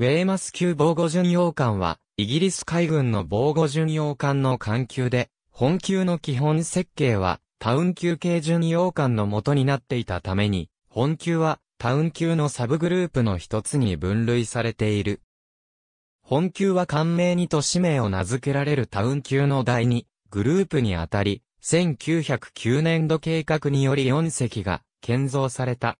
ウェーマス級防護巡洋艦は、イギリス海軍の防護巡洋艦の艦級で、本級の基本設計は、タウン級系巡洋艦の元になっていたために、本級は、タウン級のサブグループの一つに分類されている。本級は艦名にと氏名を名付けられるタウン級の第二グループにあたり、1909年度計画により4隻が建造された。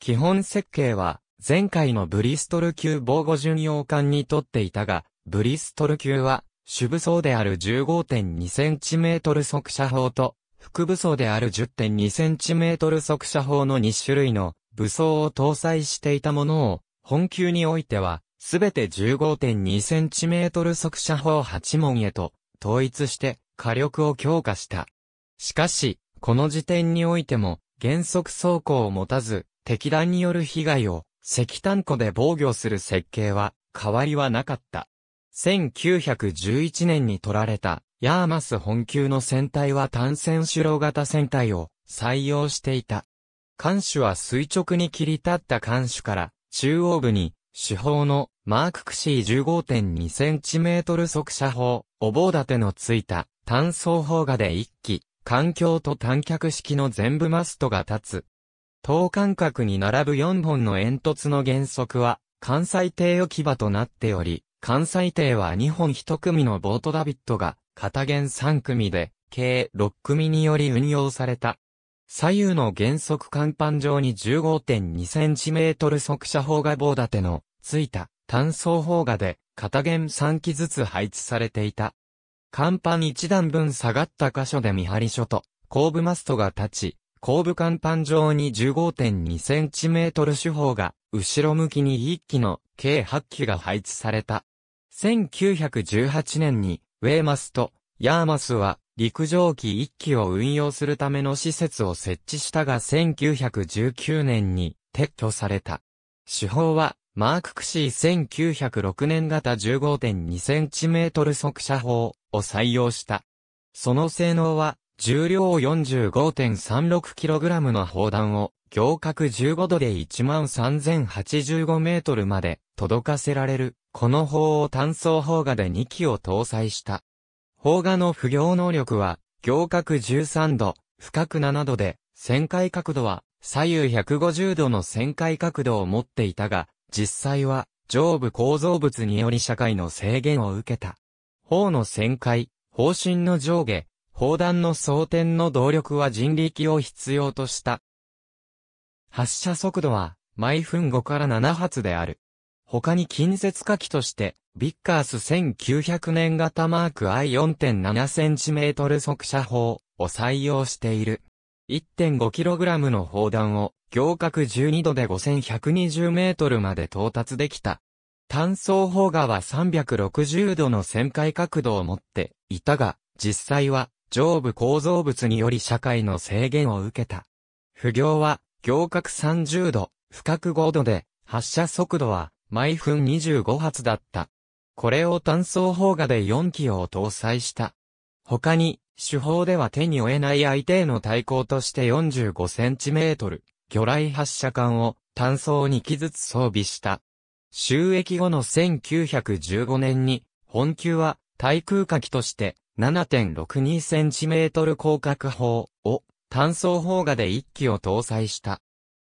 基本設計は、前回のブリストル級防護巡洋艦にとっていたが、ブリストル級は、主武装である 15.2cm 速射砲と、副武装である 10.2cm 速射砲の2種類の武装を搭載していたものを、本級においては、すべて 15.2cm 速射砲8門へと統一して火力を強化した。しかし、この時点においても原則走行を持たず、敵弾による被害を石炭庫で防御する設計は変わりはなかった。1911年に取られたヤーマス本級の船体は単線主郎型船体を採用していた。艦首は垂直に切り立った艦首から中央部に主砲のマーククシー 15.2cm 速射砲、お棒立てのついた単装砲画で一機、環境と短脚式の全部マストが立つ等間隔に並ぶ4本の煙突の原則は、関西艇置き場となっており、関西艇は2本1組のボートダビットが、片弦3組で、計6組により運用された。左右の原則甲板上に 15.2cm 速射砲が棒立ての、ついた、単装砲がで、片弦3機ずつ配置されていた。甲板1段分下がった箇所で見張り所と、後部マストが立ち、後部甲板上に 15.2cm 手法が、後ろ向きに1機の計8機が配置された。1918年に、ウェーマスとヤーマスは、陸上機1機を運用するための施設を設置したが1919年に撤去された。手法は、マーククシー1906年型 15.2cm 速射砲を採用した。その性能は重量 45.36kg の砲弾を、行角15度で13,085メートルまで届かせられる、この砲を単装砲画で2機を搭載した。砲画の不行能力は、行角13度、深く7度で、旋回角度は左右150度の旋回角度を持っていたが、実際は上部構造物により社会の制限を受けた。砲の旋回、砲身の上下、砲弾の装填の動力は人力を必要とした。発射速度は毎分5から7発である。他に近接火器として、ビッカース1900年型マーク i 4.7cm 速射砲を採用している。1.5kg の砲弾を行角12度で5120メートルまで到達できた。単装砲画は360度の旋回角度を持っていたが、実際は上部構造物により社会の制限を受けた。不行は、行角30度、深角5度で、発射速度は、毎分25発だった。これを単装砲画で4機を搭載した。他に、手法では手に負えない相手への対抗として45センチメートル、魚雷発射管を単装2機ずつ装備した。収益後の1915年に、本級は対空火器として 7.62cm 広角砲を単装砲画で1機を搭載した。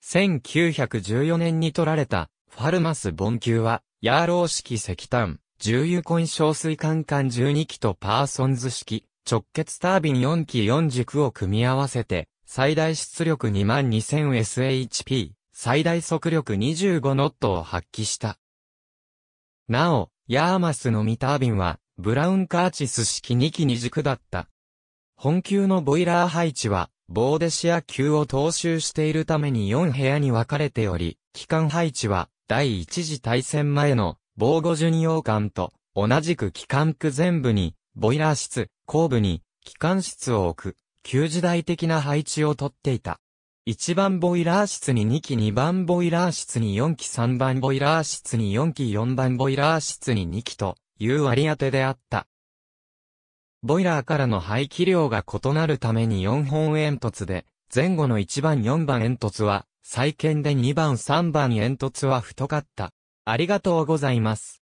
1914年に取られたファルマスボン級は、ヤーロー式石炭、重油コン小水管管12機とパーソンズ式、直結タービン4機4軸を組み合わせて、最大出力 22000SHP、最大速力25ノットを発揮した。なお、ヤーマスのミタービンは、ブラウンカーチス式2機2軸だった。本級のボイラー配置は、ボーデシア級を踏襲しているために4部屋に分かれており、機関配置は、第一次大戦前の防護巡洋艦と、同じく機関区全部に、ボイラー室、後部に、機関室を置く、旧時代的な配置をとっていた。1番ボイラー室に2機2番ボイラー室に4機3番ボイラー室に4機4番ボイラー室に2機と、いう割り当てであった。ボイラーからの排気量が異なるために4本煙突で、前後の1番4番煙突は、再建で2番3番煙突は太かった。ありがとうございます。